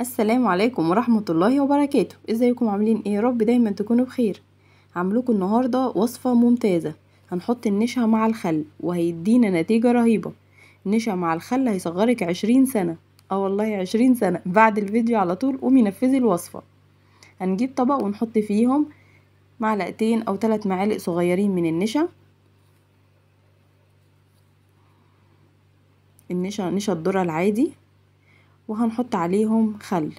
السلام عليكم ورحمة الله وبركاته ازيكم عاملين ايه رب دايما تكونوا بخير عاملوكم النهاردة وصفة ممتازة هنحط النشا مع الخل وهيدينا نتيجة رهيبة النشا مع الخل هيصغرك عشرين سنة اه والله عشرين سنة بعد الفيديو على طول قومي نفذي الوصفة هنجيب طبق ونحط فيهم معلقتين او ثلاث معالق صغيرين من النشا النشا نشا الذرة العادي وهنحط عليهم خل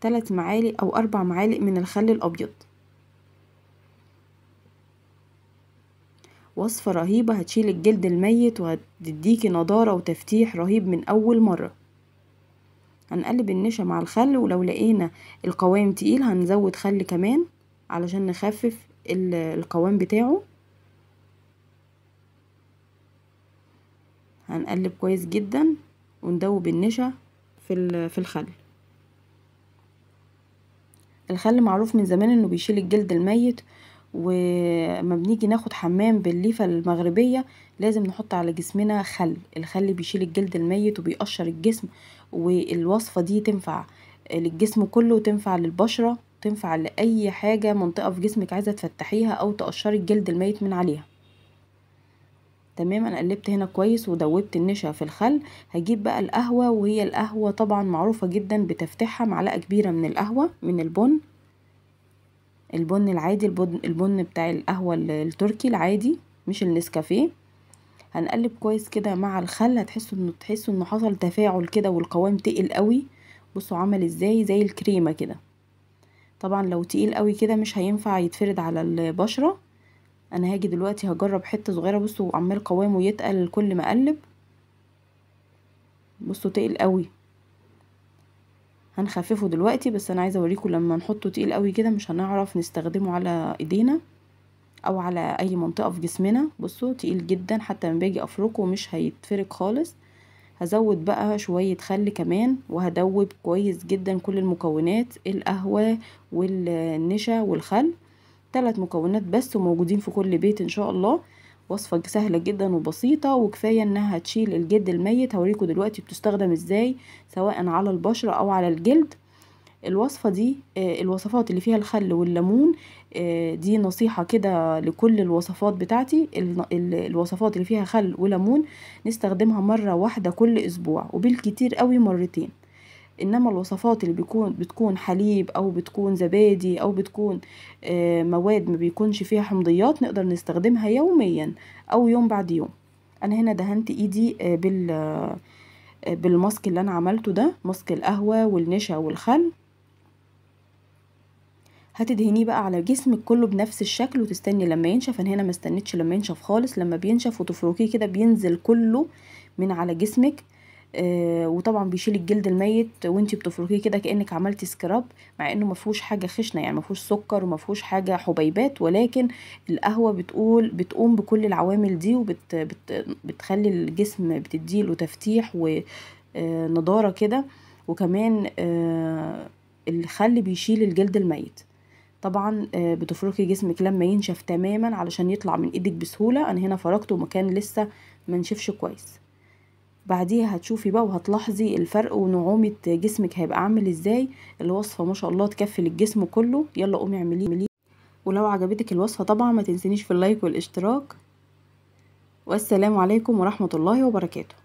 ثلاث معالق أو أربع معالق من الخل الأبيض وصفة رهيبة هتشيل الجلد الميت وهتديكي نضارة وتفتيح رهيب من أول مرة هنقلب النشا مع الخل ولو لقينا القوام تقيل هنزود خل كمان علشان نخفف القوام بتاعه هنقلب كويس جدا وندوب النشا في في الخل الخل معروف من زمان انه بيشيل الجلد الميت وما بنيجي ناخد حمام بالليفة المغربية لازم نحط على جسمنا خل الخل بيشيل الجلد الميت وبيقشر الجسم والوصفة دي تنفع للجسم كله وتنفع للبشرة تنفع لأي حاجة منطقة في جسمك عايزة تفتحيها أو تقشري الجلد الميت من عليها تمام انا قلبت هنا كويس ودوبت النشا في الخل هجيب بقى القهوه وهي القهوه طبعا معروفه جدا بتفتحها معلقه كبيره من القهوه من البن البن العادي البن, البن بتاع القهوه التركي العادي مش النسكافيه هنقلب كويس كده مع الخل هتحسوا انه تحسوا انه حصل تفاعل كده والقوام تقل قوي بصوا عمل ازاي زي الكريمه كده طبعا لو تقيل قوي كده مش هينفع يتفرد على البشره انا هاجي دلوقتي هجرب حته صغيره بصوا عمال قوامه يتقل كل ما اقلب بصوا تقل قوي هنخففه دلوقتي بس انا عايزه اوريكم لما نحطه تقيل قوي كده مش هنعرف نستخدمه على ايدينا او على اي منطقه في جسمنا بصوا تقيل جدا حتى لما باجي افركه مش هيتفرك خالص هزود بقى شويه خل كمان وهدوب كويس جدا كل المكونات القهوه والنشا والخل ثلاث مكونات بس وموجودين في كل بيت ان شاء الله وصفة سهلة جدا وبسيطة وكفاية انها تشيل الجلد الميت هوريكم دلوقتي بتستخدم ازاي سواء على البشرة او على الجلد الوصفة دي آه، الوصفات اللي فيها الخل والليمون آه، دي نصيحة كده لكل الوصفات بتاعتي الوصفات اللي فيها خل وليمون نستخدمها مرة واحدة كل اسبوع وبالكتير قوي مرتين انما الوصفات اللي بيكون بتكون حليب او بتكون زبادي او بتكون آه، مواد ما بيكونش فيها حمضيات نقدر نستخدمها يوميا او يوم بعد يوم انا هنا دهنت ايدي آه، بال آه، بالماسك اللي انا عملته ده ماسك القهوه والنشا والخل هتدهنيه بقى على جسمك كله بنفس الشكل وتستني لما ينشف انا هنا ما استنيتش لما ينشف خالص لما بينشف وتفركيه كده بينزل كله من على جسمك آه، وطبعا بيشيل الجلد الميت وانتي بتفركيه كده كانك عملتي سكراب مع انه ما فيهوش حاجه خشنه يعني ما فيهوش سكر وما فيهوش حاجه حبيبات ولكن القهوه بتقول بتقوم بكل العوامل دي وبتخلي الجسم بتديله تفتيح ونضاره آه، كده وكمان آه، الخل بيشيل الجلد الميت طبعا بتفركي جسمك لما ينشف تماما علشان يطلع من ايدك بسهوله انا هنا فركته ومكان لسه منشفش كويس بعديها هتشوفي بقى وهتلاحظي الفرق ونعومه جسمك هيبقى عامل ازاي الوصفه ما شاء الله تكفي للجسم كله يلا قومي اعمليه ولو عجبتك الوصفه طبعا ما تنسينيش في اللايك والاشتراك والسلام عليكم ورحمه الله وبركاته